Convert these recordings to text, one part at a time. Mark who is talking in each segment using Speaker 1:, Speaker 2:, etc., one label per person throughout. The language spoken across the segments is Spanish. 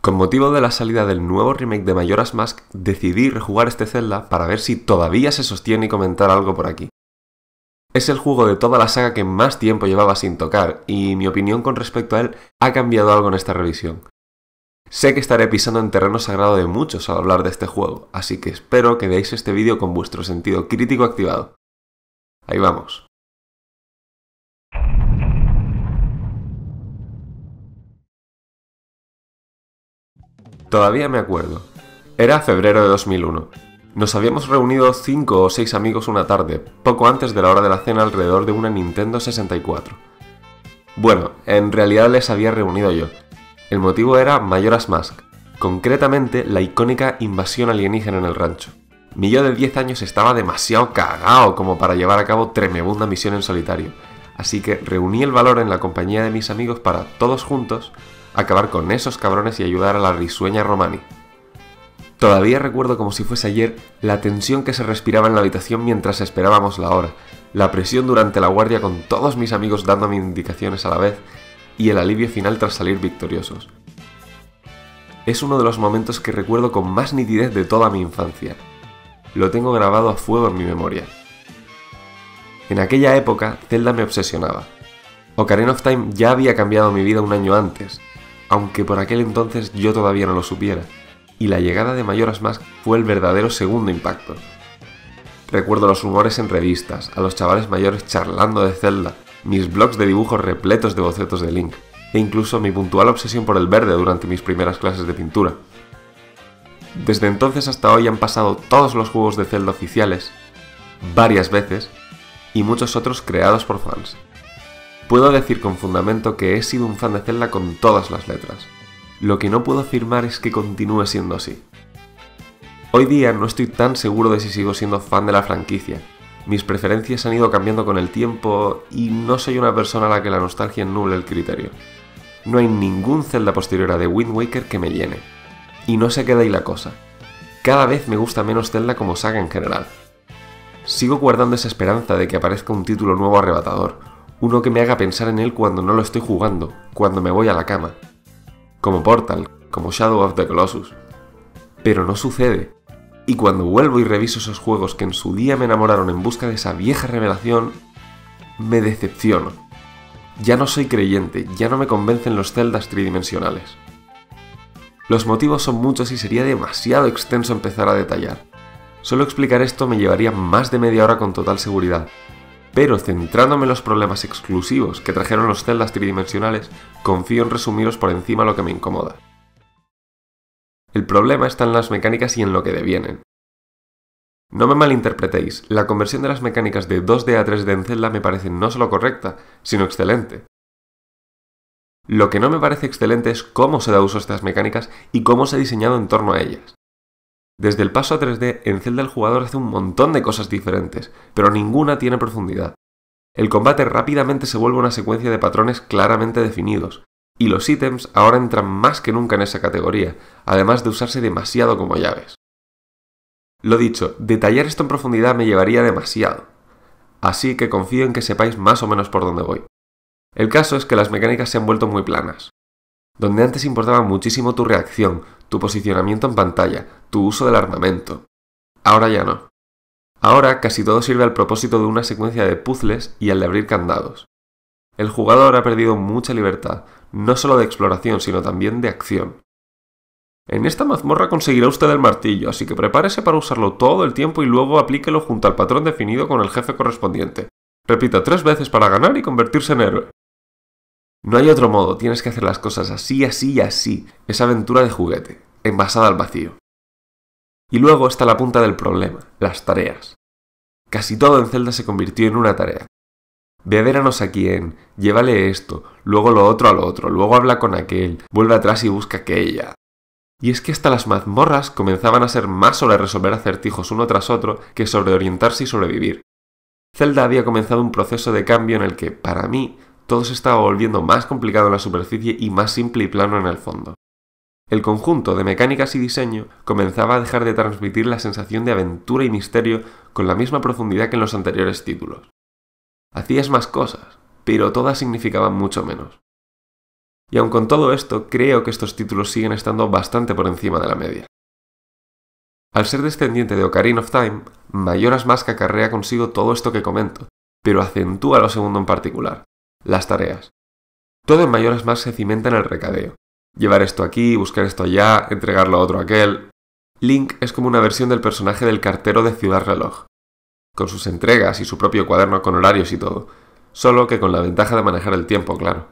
Speaker 1: Con motivo de la salida del nuevo remake de Majora's Mask, decidí rejugar este Zelda para ver si todavía se sostiene y comentar algo por aquí. Es el juego de toda la saga que más tiempo llevaba sin tocar, y mi opinión con respecto a él ha cambiado algo en esta revisión. Sé que estaré pisando en terreno sagrado de muchos al hablar de este juego, así que espero que veáis este vídeo con vuestro sentido crítico activado. Ahí vamos. Todavía me acuerdo. Era febrero de 2001. Nos habíamos reunido cinco o seis amigos una tarde, poco antes de la hora de la cena alrededor de una Nintendo 64. Bueno, en realidad les había reunido yo. El motivo era Mayoras Mask, concretamente la icónica invasión alienígena en el rancho. Mi yo de 10 años estaba demasiado cagao como para llevar a cabo tremebunda misión en solitario, así que reuní el valor en la compañía de mis amigos para, todos juntos, acabar con esos cabrones y ayudar a la risueña Romani. Todavía recuerdo como si fuese ayer la tensión que se respiraba en la habitación mientras esperábamos la hora, la presión durante la guardia con todos mis amigos dándome indicaciones a la vez y el alivio final tras salir victoriosos. Es uno de los momentos que recuerdo con más nitidez de toda mi infancia. Lo tengo grabado a fuego en mi memoria. En aquella época, Zelda me obsesionaba. Ocarina of Time ya había cambiado mi vida un año antes, aunque por aquel entonces yo todavía no lo supiera, y la llegada de Mayoras Mask fue el verdadero segundo impacto. Recuerdo los rumores en revistas, a los chavales mayores charlando de Zelda, mis blogs de dibujos repletos de bocetos de Link, e incluso mi puntual obsesión por el verde durante mis primeras clases de pintura. Desde entonces hasta hoy han pasado todos los juegos de Zelda oficiales, varias veces, y muchos otros creados por fans. Puedo decir con fundamento que he sido un fan de Zelda con todas las letras. Lo que no puedo afirmar es que continúe siendo así. Hoy día no estoy tan seguro de si sigo siendo fan de la franquicia. Mis preferencias han ido cambiando con el tiempo y no soy una persona a la que la nostalgia nuble el criterio. No hay ningún Zelda posterior a The Wind Waker que me llene. Y no se queda ahí la cosa. Cada vez me gusta menos Zelda como saga en general. Sigo guardando esa esperanza de que aparezca un título nuevo arrebatador, uno que me haga pensar en él cuando no lo estoy jugando, cuando me voy a la cama. Como Portal, como Shadow of the Colossus. Pero no sucede. Y cuando vuelvo y reviso esos juegos que en su día me enamoraron en busca de esa vieja revelación, me decepciono. Ya no soy creyente, ya no me convencen los celdas tridimensionales. Los motivos son muchos y sería demasiado extenso empezar a detallar. Solo explicar esto me llevaría más de media hora con total seguridad, pero centrándome en los problemas exclusivos que trajeron los celdas tridimensionales, confío en resumiros por encima lo que me incomoda. El problema está en las mecánicas y en lo que devienen. No me malinterpretéis, la conversión de las mecánicas de 2D a 3D en celda me parece no solo correcta, sino excelente. Lo que no me parece excelente es cómo se da uso a estas mecánicas y cómo se ha diseñado en torno a ellas. Desde el paso a 3D, en Zelda el jugador hace un montón de cosas diferentes, pero ninguna tiene profundidad. El combate rápidamente se vuelve una secuencia de patrones claramente definidos, y los ítems ahora entran más que nunca en esa categoría, además de usarse demasiado como llaves. Lo dicho, detallar esto en profundidad me llevaría demasiado, así que confío en que sepáis más o menos por dónde voy. El caso es que las mecánicas se han vuelto muy planas. Donde antes importaba muchísimo tu reacción, tu posicionamiento en pantalla, tu uso del armamento. Ahora ya no. Ahora casi todo sirve al propósito de una secuencia de puzzles y al de abrir candados. El jugador ha perdido mucha libertad, no solo de exploración, sino también de acción. En esta mazmorra conseguirá usted el martillo, así que prepárese para usarlo todo el tiempo y luego aplíquelo junto al patrón definido con el jefe correspondiente. Repita tres veces para ganar y convertirse en héroe. No hay otro modo, tienes que hacer las cosas así, así y así. Esa aventura de juguete, envasada al vacío. Y luego está la punta del problema, las tareas. Casi todo en Zelda se convirtió en una tarea. Ve a quién, llévale esto, luego lo otro al otro, luego habla con aquel, vuelve atrás y busca aquella. Y es que hasta las mazmorras comenzaban a ser más sobre resolver acertijos uno tras otro que sobre orientarse y sobrevivir. Zelda había comenzado un proceso de cambio en el que, para mí, todo se estaba volviendo más complicado en la superficie y más simple y plano en el fondo. El conjunto de mecánicas y diseño comenzaba a dejar de transmitir la sensación de aventura y misterio con la misma profundidad que en los anteriores títulos. Hacías más cosas, pero todas significaban mucho menos. Y aun con todo esto, creo que estos títulos siguen estando bastante por encima de la media. Al ser descendiente de Ocarina of Time, Mayoras que acarrea consigo todo esto que comento, pero acentúa lo segundo en particular, las tareas. Todo en mayores más se cimenta en el recadeo. Llevar esto aquí, buscar esto allá, entregarlo a otro aquel. Link es como una versión del personaje del cartero de Ciudad Reloj, con sus entregas y su propio cuaderno con horarios y todo, solo que con la ventaja de manejar el tiempo, claro.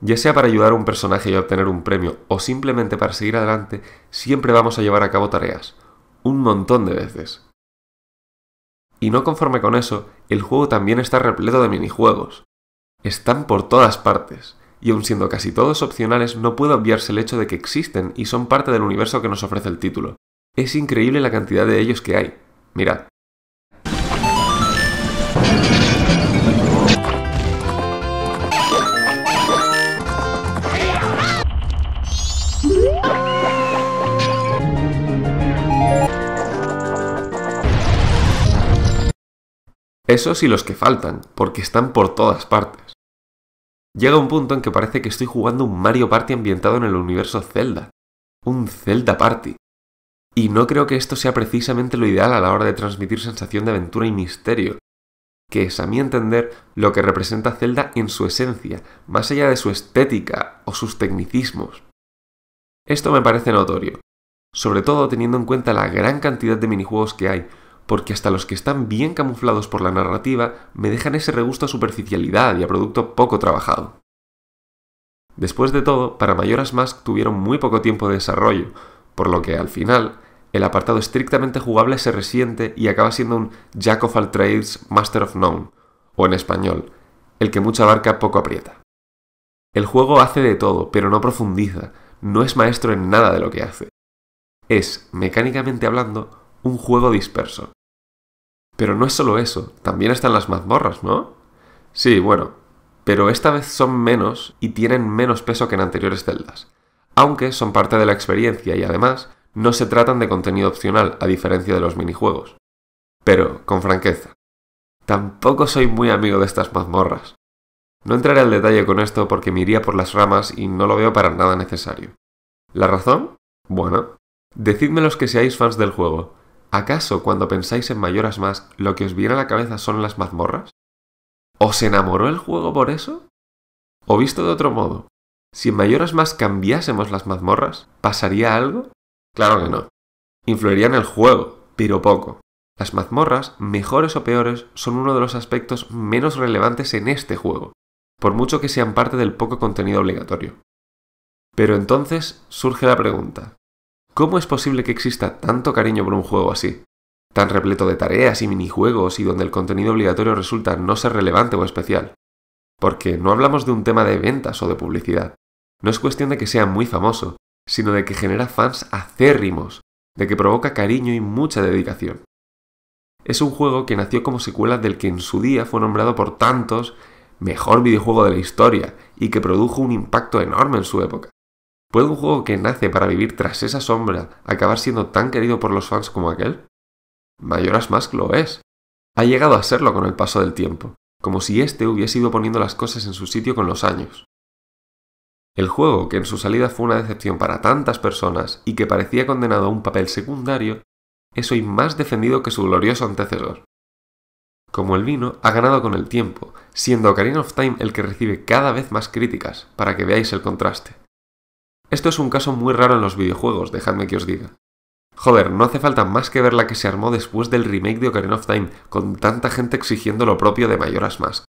Speaker 1: Ya sea para ayudar a un personaje y obtener un premio, o simplemente para seguir adelante, siempre vamos a llevar a cabo tareas, un montón de veces. Y no conforme con eso, el juego también está repleto de minijuegos. Están por todas partes, y aun siendo casi todos opcionales, no puede obviarse el hecho de que existen y son parte del universo que nos ofrece el título. Es increíble la cantidad de ellos que hay. Mirad. Esos y los que faltan, porque están por todas partes. Llega un punto en que parece que estoy jugando un Mario Party ambientado en el universo Zelda. Un Zelda Party. Y no creo que esto sea precisamente lo ideal a la hora de transmitir sensación de aventura y misterio, que es a mi entender lo que representa Zelda en su esencia, más allá de su estética o sus tecnicismos. Esto me parece notorio, sobre todo teniendo en cuenta la gran cantidad de minijuegos que hay, porque hasta los que están bien camuflados por la narrativa me dejan ese regusto a superficialidad y a producto poco trabajado. Después de todo, para Mayoras Mask tuvieron muy poco tiempo de desarrollo, por lo que al final el apartado estrictamente jugable se resiente y acaba siendo un Jack of all trades, master of none, o en español, el que mucha barca poco aprieta. El juego hace de todo, pero no profundiza, no es maestro en nada de lo que hace. Es, mecánicamente hablando, un juego disperso. Pero no es solo eso, también están las mazmorras, ¿no? Sí, bueno, pero esta vez son menos y tienen menos peso que en anteriores celdas, aunque son parte de la experiencia y además no se tratan de contenido opcional a diferencia de los minijuegos. Pero, con franqueza, tampoco soy muy amigo de estas mazmorras. No entraré al detalle con esto porque me iría por las ramas y no lo veo para nada necesario. ¿La razón? Bueno, decidme los que seáis fans del juego, ¿Acaso cuando pensáis en mayoras más, lo que os viene a la cabeza son las mazmorras? ¿Os enamoró el juego por eso? O visto de otro modo, si en mayoras más cambiásemos las mazmorras, ¿pasaría algo? Claro que no. Influiría en el juego, pero poco. Las mazmorras, mejores o peores, son uno de los aspectos menos relevantes en este juego, por mucho que sean parte del poco contenido obligatorio. Pero entonces surge la pregunta, ¿Cómo es posible que exista tanto cariño por un juego así? Tan repleto de tareas y minijuegos y donde el contenido obligatorio resulta no ser relevante o especial. Porque no hablamos de un tema de ventas o de publicidad. No es cuestión de que sea muy famoso, sino de que genera fans acérrimos, de que provoca cariño y mucha dedicación. Es un juego que nació como secuela del que en su día fue nombrado por tantos mejor videojuego de la historia y que produjo un impacto enorme en su época. ¿Puede un juego que nace para vivir tras esa sombra acabar siendo tan querido por los fans como aquel? Mayoras Mask lo es. Ha llegado a serlo con el paso del tiempo, como si éste hubiese ido poniendo las cosas en su sitio con los años. El juego, que en su salida fue una decepción para tantas personas y que parecía condenado a un papel secundario, es hoy más defendido que su glorioso antecesor. Como el vino, ha ganado con el tiempo, siendo Ocarina of Time el que recibe cada vez más críticas, para que veáis el contraste. Esto es un caso muy raro en los videojuegos, dejadme que os diga. Joder, no hace falta más que ver la que se armó después del remake de Ocarina of Time, con tanta gente exigiendo lo propio de Mayoras Mask.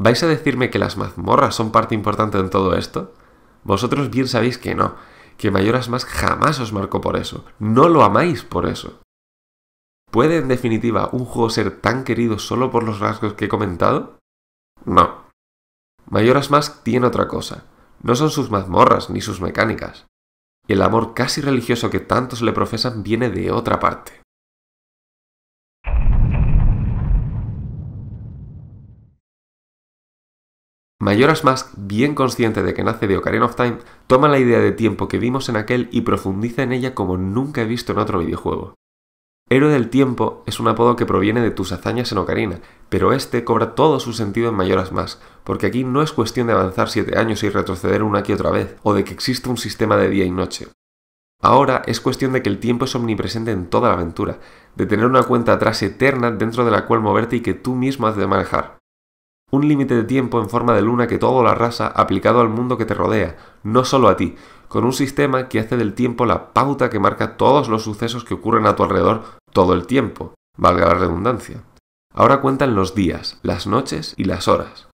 Speaker 1: ¿Vais a decirme que las mazmorras son parte importante en todo esto? Vosotros bien sabéis que no, que Mayoras Mask jamás os marcó por eso, no lo amáis por eso. ¿Puede en definitiva un juego ser tan querido solo por los rasgos que he comentado? No. Mayoras Mask tiene otra cosa, no son sus mazmorras ni sus mecánicas. El amor casi religioso que tantos le profesan viene de otra parte. Majora's Mask, bien consciente de que nace de Ocarina of Time, toma la idea de tiempo que vimos en aquel y profundiza en ella como nunca he visto en otro videojuego. Héroe del Tiempo es un apodo que proviene de tus hazañas en Ocarina, pero este cobra todo su sentido en Mayoras Más, porque aquí no es cuestión de avanzar 7 años y retroceder una que otra vez, o de que exista un sistema de día y noche. Ahora es cuestión de que el tiempo es omnipresente en toda la aventura, de tener una cuenta atrás eterna dentro de la cual moverte y que tú mismo has de manejar. Un límite de tiempo en forma de luna que todo la arrasa aplicado al mundo que te rodea, no solo a ti, con un sistema que hace del tiempo la pauta que marca todos los sucesos que ocurren a tu alrededor todo el tiempo, valga la redundancia. Ahora cuentan los días, las noches y las horas,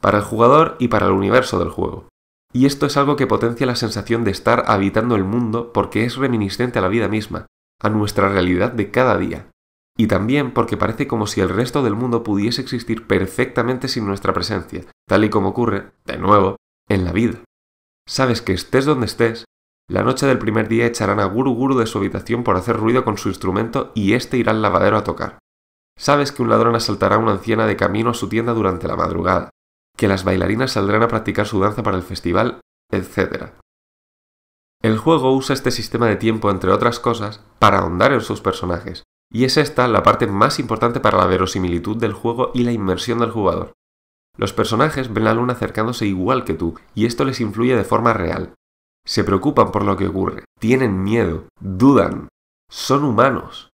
Speaker 1: para el jugador y para el universo del juego. Y esto es algo que potencia la sensación de estar habitando el mundo porque es reminiscente a la vida misma, a nuestra realidad de cada día. Y también porque parece como si el resto del mundo pudiese existir perfectamente sin nuestra presencia, tal y como ocurre, de nuevo, en la vida. Sabes que estés donde estés, la noche del primer día echarán a Guru Guru de su habitación por hacer ruido con su instrumento y éste irá al lavadero a tocar. Sabes que un ladrón asaltará a una anciana de camino a su tienda durante la madrugada, que las bailarinas saldrán a practicar su danza para el festival, etc. El juego usa este sistema de tiempo, entre otras cosas, para ahondar en sus personajes, y es esta la parte más importante para la verosimilitud del juego y la inmersión del jugador. Los personajes ven la luna acercándose igual que tú, y esto les influye de forma real. Se preocupan por lo que ocurre, tienen miedo, dudan, son humanos.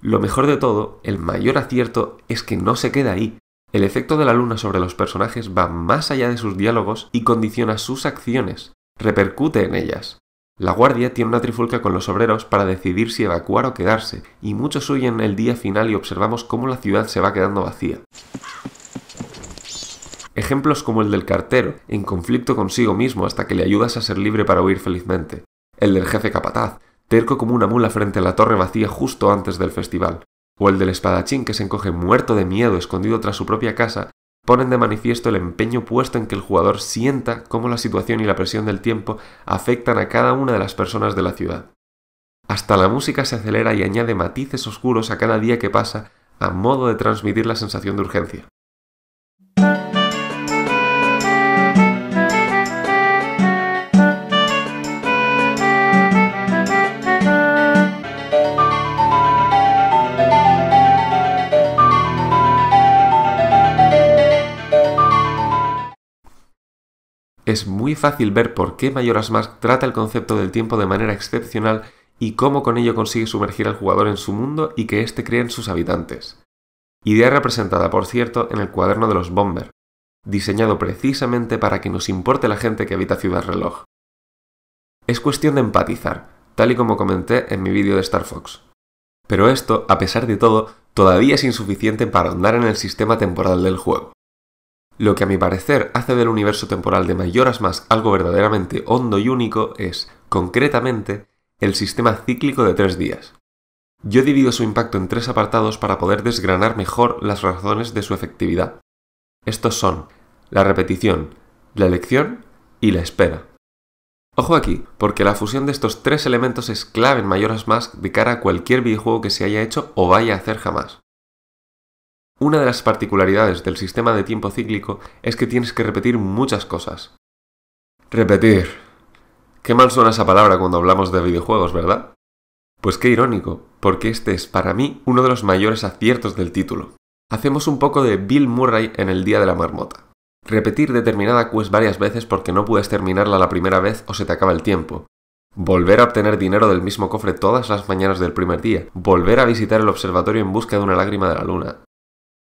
Speaker 1: Lo mejor de todo, el mayor acierto es que no se queda ahí. El efecto de la luna sobre los personajes va más allá de sus diálogos y condiciona sus acciones, repercute en ellas. La guardia tiene una trifulca con los obreros para decidir si evacuar o quedarse, y muchos huyen el día final y observamos cómo la ciudad se va quedando vacía. Ejemplos como el del cartero, en conflicto consigo mismo hasta que le ayudas a ser libre para huir felizmente. El del jefe capataz, terco como una mula frente a la torre vacía justo antes del festival. O el del espadachín que se encoge muerto de miedo escondido tras su propia casa ponen de manifiesto el empeño puesto en que el jugador sienta cómo la situación y la presión del tiempo afectan a cada una de las personas de la ciudad. Hasta la música se acelera y añade matices oscuros a cada día que pasa a modo de transmitir la sensación de urgencia. es muy fácil ver por qué Mayoras Mask trata el concepto del tiempo de manera excepcional y cómo con ello consigue sumergir al jugador en su mundo y que éste crea en sus habitantes. Idea representada, por cierto, en el cuaderno de los Bomber, diseñado precisamente para que nos importe la gente que habita Ciudad Reloj. Es cuestión de empatizar, tal y como comenté en mi vídeo de Star Fox. Pero esto, a pesar de todo, todavía es insuficiente para ahondar en el sistema temporal del juego. Lo que a mi parecer hace del universo temporal de Mayoras Mask algo verdaderamente hondo y único es, concretamente, el sistema cíclico de tres días. Yo divido su impacto en tres apartados para poder desgranar mejor las razones de su efectividad. Estos son la repetición, la elección y la espera. Ojo aquí, porque la fusión de estos tres elementos es clave en Mayoras Mask de cara a cualquier videojuego que se haya hecho o vaya a hacer jamás. Una de las particularidades del sistema de tiempo cíclico es que tienes que repetir muchas cosas. Repetir. Qué mal suena esa palabra cuando hablamos de videojuegos, ¿verdad? Pues qué irónico, porque este es para mí uno de los mayores aciertos del título. Hacemos un poco de Bill Murray en el Día de la Marmota. Repetir determinada quest varias veces porque no puedes terminarla la primera vez o se te acaba el tiempo. Volver a obtener dinero del mismo cofre todas las mañanas del primer día. Volver a visitar el observatorio en busca de una lágrima de la luna.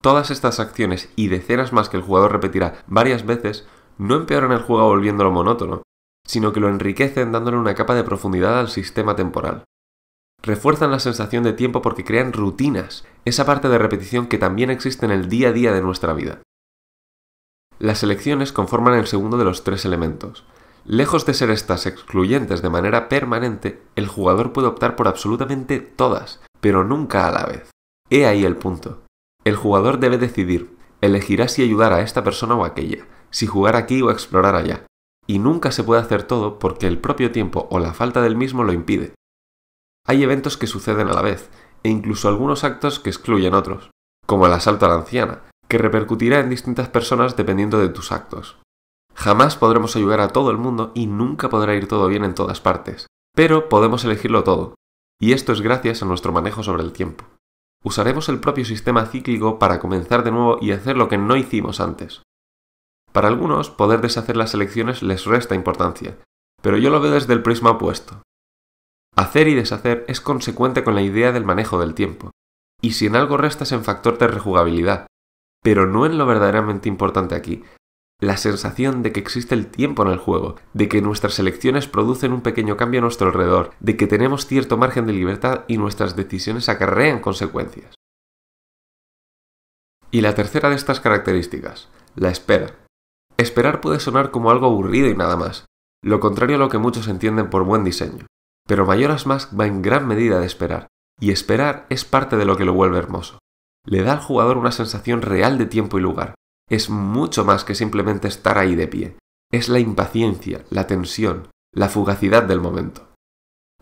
Speaker 1: Todas estas acciones y decenas más que el jugador repetirá varias veces no empeoran el juego volviéndolo monótono, sino que lo enriquecen dándole una capa de profundidad al sistema temporal. Refuerzan la sensación de tiempo porque crean rutinas, esa parte de repetición que también existe en el día a día de nuestra vida. Las elecciones conforman el segundo de los tres elementos. Lejos de ser estas excluyentes de manera permanente, el jugador puede optar por absolutamente todas, pero nunca a la vez. He ahí el punto. El jugador debe decidir, elegirá si ayudar a esta persona o aquella, si jugar aquí o explorar allá, y nunca se puede hacer todo porque el propio tiempo o la falta del mismo lo impide. Hay eventos que suceden a la vez, e incluso algunos actos que excluyen otros, como el asalto a la anciana, que repercutirá en distintas personas dependiendo de tus actos. Jamás podremos ayudar a todo el mundo y nunca podrá ir todo bien en todas partes, pero podemos elegirlo todo, y esto es gracias a nuestro manejo sobre el tiempo usaremos el propio sistema cíclico para comenzar de nuevo y hacer lo que no hicimos antes. Para algunos, poder deshacer las elecciones les resta importancia, pero yo lo veo desde el prisma opuesto. Hacer y deshacer es consecuente con la idea del manejo del tiempo, y si en algo restas en factor de rejugabilidad, pero no en lo verdaderamente importante aquí, la sensación de que existe el tiempo en el juego, de que nuestras elecciones producen un pequeño cambio a nuestro alrededor, de que tenemos cierto margen de libertad y nuestras decisiones acarrean consecuencias. Y la tercera de estas características, la espera. Esperar puede sonar como algo aburrido y nada más, lo contrario a lo que muchos entienden por buen diseño, pero Mayoras Mask va en gran medida de esperar, y esperar es parte de lo que lo vuelve hermoso. Le da al jugador una sensación real de tiempo y lugar, es mucho más que simplemente estar ahí de pie. Es la impaciencia, la tensión, la fugacidad del momento.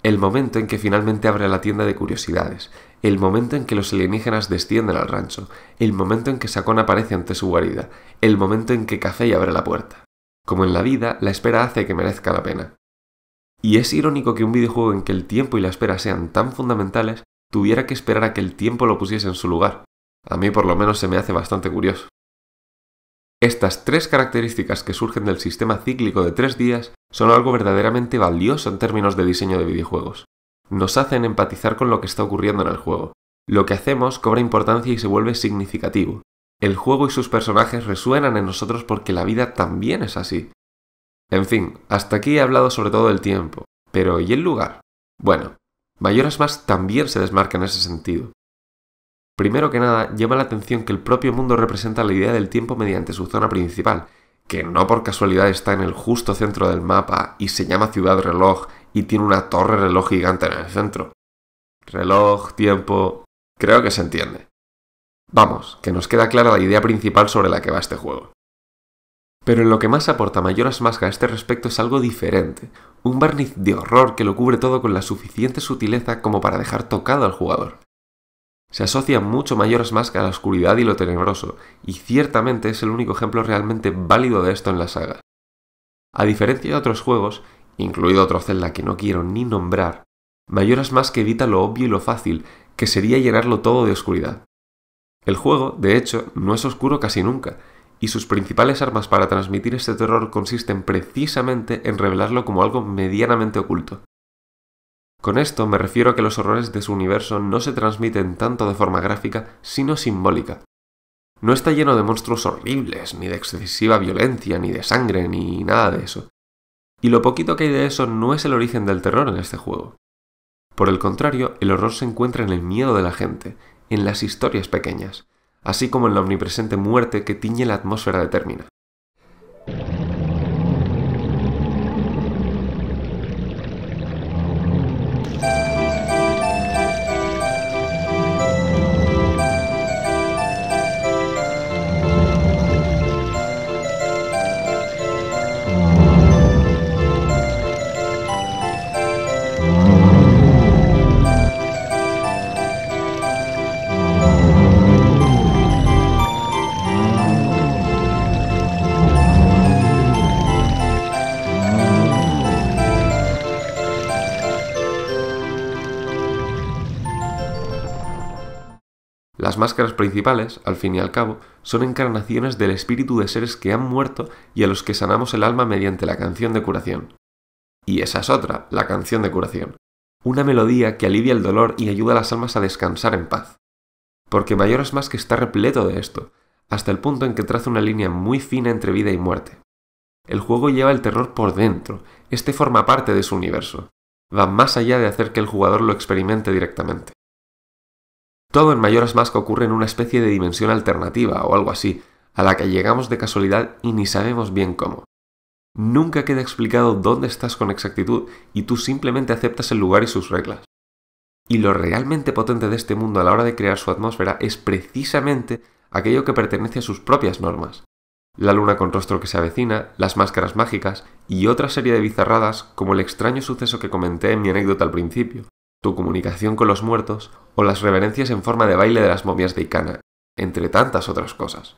Speaker 1: El momento en que finalmente abre la tienda de curiosidades, el momento en que los alienígenas descienden al rancho, el momento en que Sacón aparece ante su guarida, el momento en que Café abre la puerta. Como en la vida, la espera hace que merezca la pena. Y es irónico que un videojuego en que el tiempo y la espera sean tan fundamentales tuviera que esperar a que el tiempo lo pusiese en su lugar. A mí por lo menos se me hace bastante curioso. Estas tres características que surgen del sistema cíclico de tres días son algo verdaderamente valioso en términos de diseño de videojuegos. Nos hacen empatizar con lo que está ocurriendo en el juego. Lo que hacemos cobra importancia y se vuelve significativo. El juego y sus personajes resuenan en nosotros porque la vida también es así. En fin, hasta aquí he hablado sobre todo del tiempo, pero ¿y el lugar? Bueno, Mayoras Más también se desmarca en ese sentido. Primero que nada, llama la atención que el propio mundo representa la idea del tiempo mediante su zona principal, que no por casualidad está en el justo centro del mapa y se llama ciudad reloj y tiene una torre reloj gigante en el centro. Reloj, tiempo... Creo que se entiende. Vamos, que nos queda clara la idea principal sobre la que va este juego. Pero en lo que más aporta mayor Mask a este respecto es algo diferente, un barniz de horror que lo cubre todo con la suficiente sutileza como para dejar tocado al jugador. Se asocian mucho mayores más a la oscuridad y lo tenebroso, y ciertamente es el único ejemplo realmente válido de esto en la saga. A diferencia de otros juegos, incluido otro Zelda que no quiero ni nombrar, Mayoras Mask evita lo obvio y lo fácil, que sería llenarlo todo de oscuridad. El juego, de hecho, no es oscuro casi nunca, y sus principales armas para transmitir este terror consisten precisamente en revelarlo como algo medianamente oculto. Con esto me refiero a que los horrores de su universo no se transmiten tanto de forma gráfica, sino simbólica. No está lleno de monstruos horribles, ni de excesiva violencia, ni de sangre, ni nada de eso. Y lo poquito que hay de eso no es el origen del terror en este juego. Por el contrario, el horror se encuentra en el miedo de la gente, en las historias pequeñas, así como en la omnipresente muerte que tiñe la atmósfera de Termina. máscaras principales, al fin y al cabo, son encarnaciones del espíritu de seres que han muerto y a los que sanamos el alma mediante la canción de curación. Y esa es otra, la canción de curación. Una melodía que alivia el dolor y ayuda a las almas a descansar en paz. Porque Mayor es más que está repleto de esto, hasta el punto en que traza una línea muy fina entre vida y muerte. El juego lleva el terror por dentro, este forma parte de su universo. Va más allá de hacer que el jugador lo experimente directamente. Todo en Mayoras Mask ocurre en una especie de dimensión alternativa o algo así, a la que llegamos de casualidad y ni sabemos bien cómo. Nunca queda explicado dónde estás con exactitud y tú simplemente aceptas el lugar y sus reglas. Y lo realmente potente de este mundo a la hora de crear su atmósfera es precisamente aquello que pertenece a sus propias normas. La luna con rostro que se avecina, las máscaras mágicas y otra serie de bizarradas como el extraño suceso que comenté en mi anécdota al principio, tu comunicación con los muertos o las reverencias en forma de baile de las momias de Icana, entre tantas otras cosas.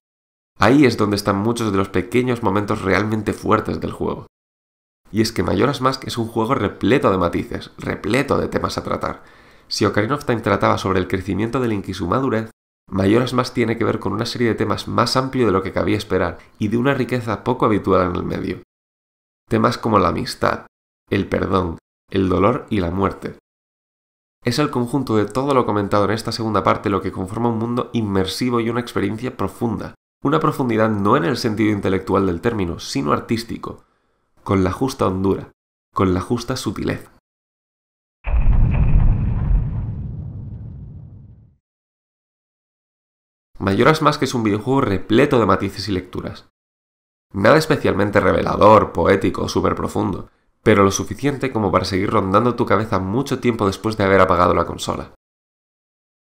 Speaker 1: Ahí es donde están muchos de los pequeños momentos realmente fuertes del juego. Y es que Mayoras Mask es un juego repleto de matices, repleto de temas a tratar. Si Ocarina of Time trataba sobre el crecimiento del y su madurez, Mayoras Mask tiene que ver con una serie de temas más amplio de lo que cabía esperar y de una riqueza poco habitual en el medio. Temas como la amistad, el perdón, el dolor y la muerte, es el conjunto de todo lo comentado en esta segunda parte lo que conforma un mundo inmersivo y una experiencia profunda. Una profundidad no en el sentido intelectual del término, sino artístico, con la justa hondura, con la justa sutilez. Mayoras Más que es un videojuego repleto de matices y lecturas. Nada especialmente revelador, poético o súper profundo, pero lo suficiente como para seguir rondando tu cabeza mucho tiempo después de haber apagado la consola.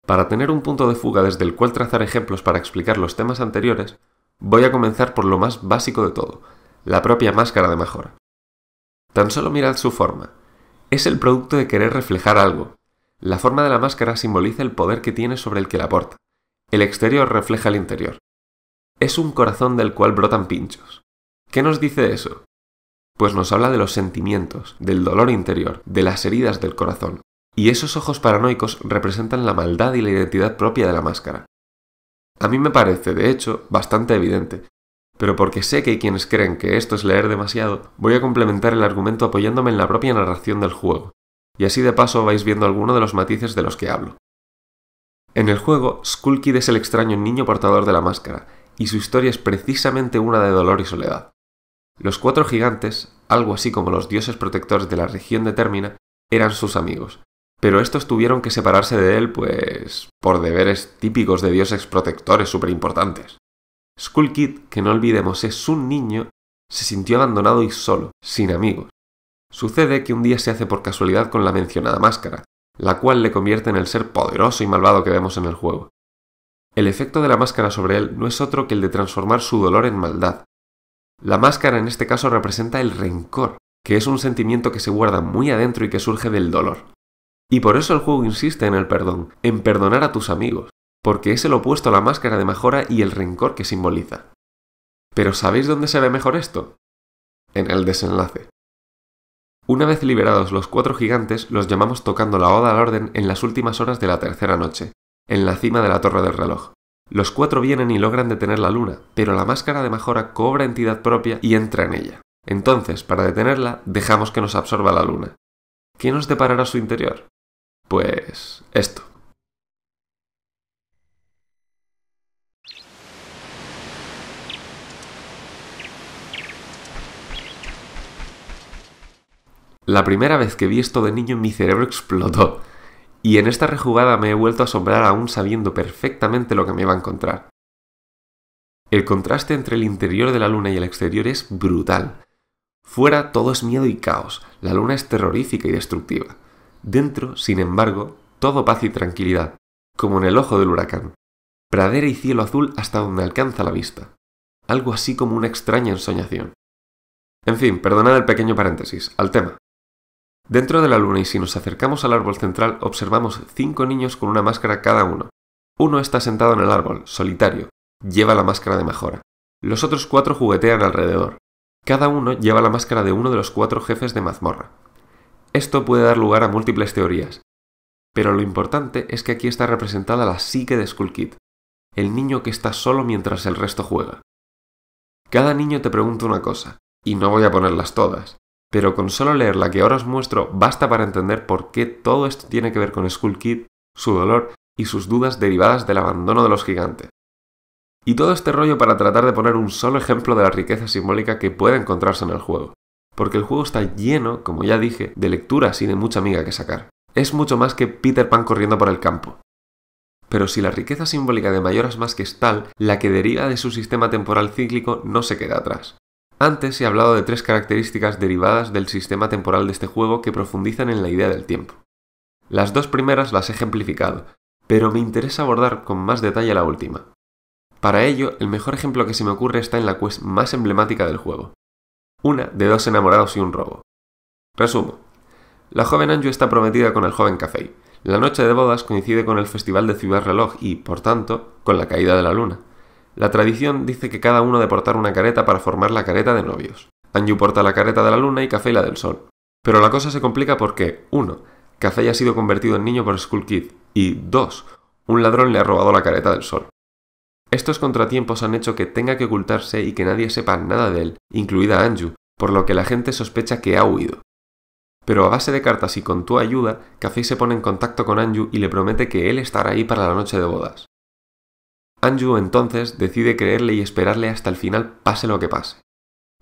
Speaker 1: Para tener un punto de fuga desde el cual trazar ejemplos para explicar los temas anteriores, voy a comenzar por lo más básico de todo, la propia máscara de mejora. Tan solo mirad su forma. Es el producto de querer reflejar algo. La forma de la máscara simboliza el poder que tiene sobre el que la porta. El exterior refleja el interior. Es un corazón del cual brotan pinchos. ¿Qué nos dice eso? pues nos habla de los sentimientos, del dolor interior, de las heridas del corazón. Y esos ojos paranoicos representan la maldad y la identidad propia de la máscara. A mí me parece, de hecho, bastante evidente, pero porque sé que hay quienes creen que esto es leer demasiado, voy a complementar el argumento apoyándome en la propia narración del juego, y así de paso vais viendo alguno de los matices de los que hablo. En el juego, Skull Kid es el extraño niño portador de la máscara, y su historia es precisamente una de dolor y soledad. Los cuatro gigantes, algo así como los dioses protectores de la región de Termina, eran sus amigos, pero estos tuvieron que separarse de él, pues, por deberes típicos de dioses protectores súper importantes. Skull Kid, que no olvidemos es un niño, se sintió abandonado y solo, sin amigos. Sucede que un día se hace por casualidad con la mencionada máscara, la cual le convierte en el ser poderoso y malvado que vemos en el juego. El efecto de la máscara sobre él no es otro que el de transformar su dolor en maldad, la máscara en este caso representa el rencor, que es un sentimiento que se guarda muy adentro y que surge del dolor. Y por eso el juego insiste en el perdón, en perdonar a tus amigos, porque es el opuesto a la máscara de mejora y el rencor que simboliza. Pero ¿sabéis dónde se ve mejor esto? En el desenlace. Una vez liberados los cuatro gigantes, los llamamos tocando la Oda al Orden en las últimas horas de la tercera noche, en la cima de la Torre del Reloj. Los cuatro vienen y logran detener la luna, pero la máscara de Majora cobra entidad propia y entra en ella. Entonces, para detenerla, dejamos que nos absorba la luna. ¿Qué nos deparará su interior? Pues esto. La primera vez que vi esto de niño mi cerebro explotó y en esta rejugada me he vuelto a asombrar aún sabiendo perfectamente lo que me iba a encontrar. El contraste entre el interior de la luna y el exterior es brutal. Fuera todo es miedo y caos, la luna es terrorífica y destructiva. Dentro, sin embargo, todo paz y tranquilidad, como en el ojo del huracán. Pradera y cielo azul hasta donde alcanza la vista. Algo así como una extraña ensoñación. En fin, perdonad el pequeño paréntesis, al tema. Dentro de la luna y si nos acercamos al árbol central observamos cinco niños con una máscara cada uno. Uno está sentado en el árbol, solitario, lleva la máscara de mejora. Los otros cuatro juguetean alrededor. Cada uno lleva la máscara de uno de los cuatro jefes de mazmorra. Esto puede dar lugar a múltiples teorías, pero lo importante es que aquí está representada la psique de Skull Kid, el niño que está solo mientras el resto juega. Cada niño te pregunta una cosa, y no voy a ponerlas todas, pero con solo leer la que ahora os muestro basta para entender por qué todo esto tiene que ver con Skull Kid, su dolor y sus dudas derivadas del abandono de los gigantes. Y todo este rollo para tratar de poner un solo ejemplo de la riqueza simbólica que puede encontrarse en el juego. Porque el juego está lleno, como ya dije, de lecturas y de mucha miga que sacar. Es mucho más que Peter Pan corriendo por el campo. Pero si la riqueza simbólica de Mayoras más que es tal, la que deriva de su sistema temporal cíclico no se queda atrás. Antes he hablado de tres características derivadas del sistema temporal de este juego que profundizan en la idea del tiempo. Las dos primeras las he ejemplificado, pero me interesa abordar con más detalle la última. Para ello, el mejor ejemplo que se me ocurre está en la quest más emblemática del juego. Una de dos enamorados y un robo. Resumo. La joven Anju está prometida con el joven Café. La noche de bodas coincide con el festival de Ciudad Reloj y, por tanto, con la caída de la luna. La tradición dice que cada uno debe portar una careta para formar la careta de novios. Anju porta la careta de la luna y Café la del sol. Pero la cosa se complica porque, 1. Café ha sido convertido en niño por Skull Kid y 2. Un ladrón le ha robado la careta del sol. Estos contratiempos han hecho que tenga que ocultarse y que nadie sepa nada de él, incluida Anju, por lo que la gente sospecha que ha huido. Pero a base de cartas y con tu ayuda, Café se pone en contacto con Anju y le promete que él estará ahí para la noche de bodas. Anju entonces decide creerle y esperarle hasta el final pase lo que pase,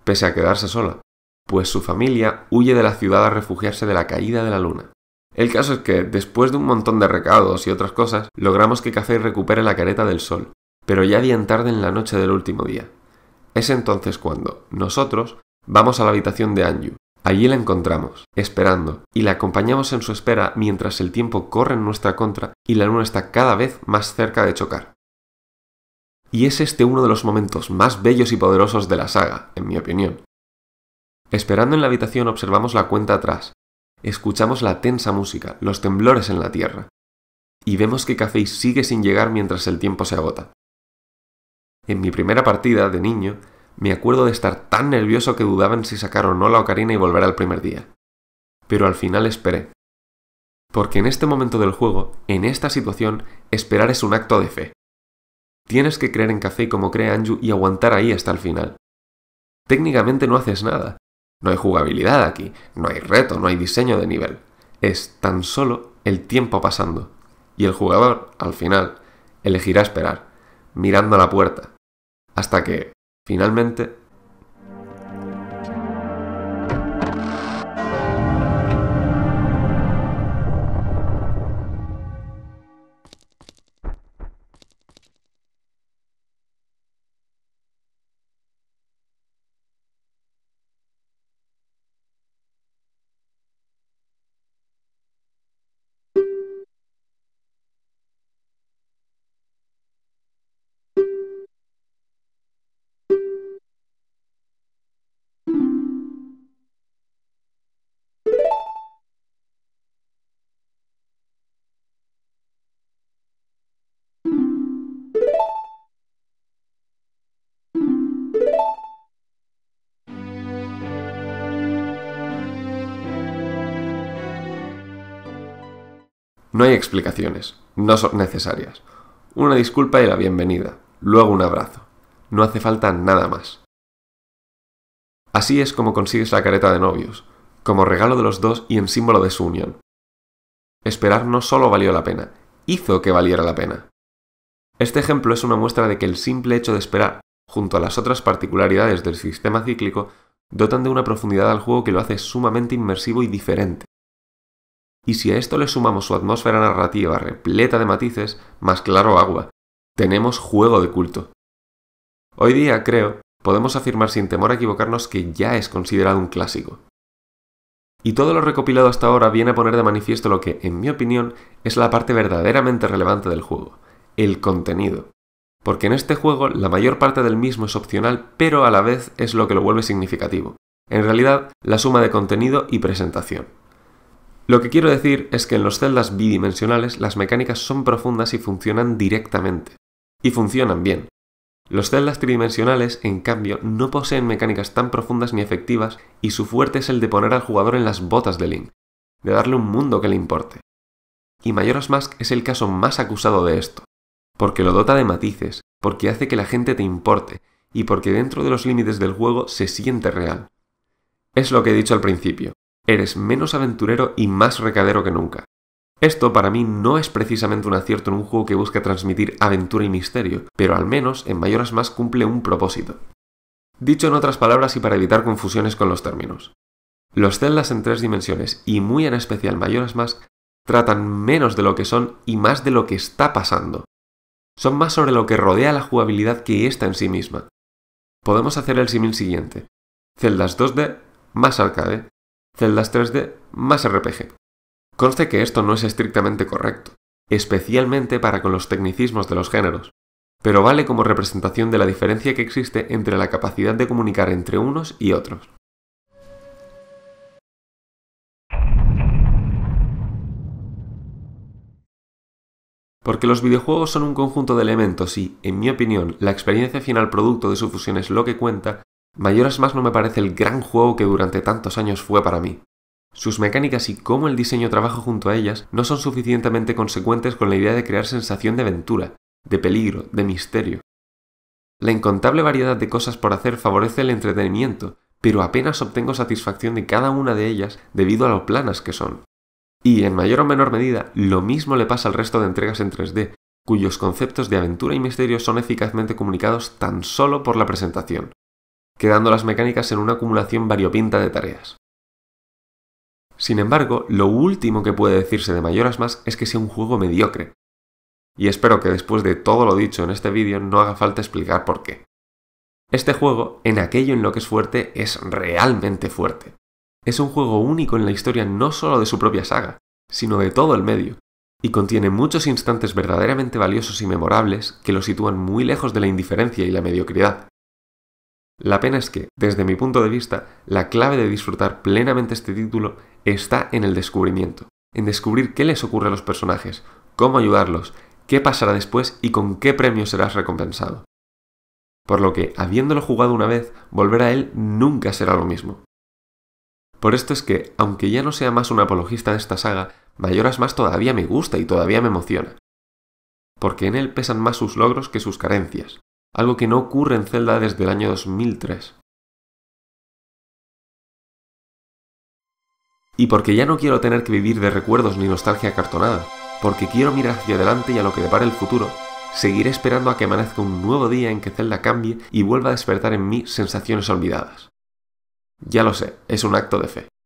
Speaker 1: pese a quedarse sola, pues su familia huye de la ciudad a refugiarse de la caída de la luna. El caso es que, después de un montón de recados y otras cosas, logramos que Café recupere la careta del sol, pero ya bien tarde en la noche del último día. Es entonces cuando nosotros vamos a la habitación de Anju. Allí la encontramos, esperando, y la acompañamos en su espera mientras el tiempo corre en nuestra contra y la luna está cada vez más cerca de chocar y es este uno de los momentos más bellos y poderosos de la saga, en mi opinión. Esperando en la habitación observamos la cuenta atrás, escuchamos la tensa música, los temblores en la tierra, y vemos que Café sigue sin llegar mientras el tiempo se agota. En mi primera partida, de niño, me acuerdo de estar tan nervioso que dudaban si sacar o no la ocarina y volver al primer día. Pero al final esperé. Porque en este momento del juego, en esta situación, esperar es un acto de fe. Tienes que creer en Café como cree Anju y aguantar ahí hasta el final. Técnicamente no haces nada. No hay jugabilidad aquí, no hay reto, no hay diseño de nivel. Es tan solo el tiempo pasando. Y el jugador, al final, elegirá esperar, mirando a la puerta, hasta que, finalmente, No hay explicaciones, no son necesarias. Una disculpa y la bienvenida, luego un abrazo. No hace falta nada más. Así es como consigues la careta de novios, como regalo de los dos y en símbolo de su unión. Esperar no solo valió la pena, hizo que valiera la pena. Este ejemplo es una muestra de que el simple hecho de esperar, junto a las otras particularidades del sistema cíclico, dotan de una profundidad al juego que lo hace sumamente inmersivo y diferente. Y si a esto le sumamos su atmósfera narrativa repleta de matices, más claro agua, tenemos juego de culto. Hoy día, creo, podemos afirmar sin temor a equivocarnos que ya es considerado un clásico. Y todo lo recopilado hasta ahora viene a poner de manifiesto lo que, en mi opinión, es la parte verdaderamente relevante del juego, el contenido. Porque en este juego la mayor parte del mismo es opcional, pero a la vez es lo que lo vuelve significativo. En realidad, la suma de contenido y presentación. Lo que quiero decir es que en los celdas bidimensionales las mecánicas son profundas y funcionan directamente. Y funcionan bien. Los celdas tridimensionales, en cambio, no poseen mecánicas tan profundas ni efectivas y su fuerte es el de poner al jugador en las botas de Link, de darle un mundo que le importe. Y Majora's Mask es el caso más acusado de esto, porque lo dota de matices, porque hace que la gente te importe y porque dentro de los límites del juego se siente real. Es lo que he dicho al principio, eres menos aventurero y más recadero que nunca. Esto para mí no es precisamente un acierto en un juego que busca transmitir aventura y misterio, pero al menos en mayoras más cumple un propósito. Dicho en otras palabras y para evitar confusiones con los términos, los celdas en tres dimensiones y muy en especial mayoras más tratan menos de lo que son y más de lo que está pasando. Son más sobre lo que rodea la jugabilidad que esta en sí misma. Podemos hacer el símil siguiente. Celdas 2D más arcade, celdas 3D más RPG. Conste que esto no es estrictamente correcto, especialmente para con los tecnicismos de los géneros, pero vale como representación de la diferencia que existe entre la capacidad de comunicar entre unos y otros. Porque los videojuegos son un conjunto de elementos y, en mi opinión, la experiencia final producto de su fusión es lo que cuenta, Mayoras Más no me parece el gran juego que durante tantos años fue para mí. Sus mecánicas y cómo el diseño trabaja junto a ellas no son suficientemente consecuentes con la idea de crear sensación de aventura, de peligro, de misterio. La incontable variedad de cosas por hacer favorece el entretenimiento, pero apenas obtengo satisfacción de cada una de ellas debido a lo planas que son. Y en mayor o menor medida, lo mismo le pasa al resto de entregas en 3D, cuyos conceptos de aventura y misterio son eficazmente comunicados tan solo por la presentación quedando las mecánicas en una acumulación variopinta de tareas. Sin embargo, lo último que puede decirse de Mayoras Más es que sea un juego mediocre. Y espero que después de todo lo dicho en este vídeo no haga falta explicar por qué. Este juego, en aquello en lo que es fuerte, es realmente fuerte. Es un juego único en la historia no solo de su propia saga, sino de todo el medio, y contiene muchos instantes verdaderamente valiosos y memorables que lo sitúan muy lejos de la indiferencia y la mediocridad. La pena es que, desde mi punto de vista, la clave de disfrutar plenamente este título está en el descubrimiento, en descubrir qué les ocurre a los personajes, cómo ayudarlos, qué pasará después y con qué premio serás recompensado. Por lo que, habiéndolo jugado una vez, volver a él nunca será lo mismo. Por esto es que, aunque ya no sea más un apologista de esta saga, Mayoras más todavía me gusta y todavía me emociona. Porque en él pesan más sus logros que sus carencias algo que no ocurre en Zelda desde el año 2003. Y porque ya no quiero tener que vivir de recuerdos ni nostalgia cartonada, porque quiero mirar hacia adelante y a lo que depara el futuro, seguiré esperando a que amanezca un nuevo día en que Zelda cambie y vuelva a despertar en mí sensaciones olvidadas. Ya lo sé, es un acto de fe.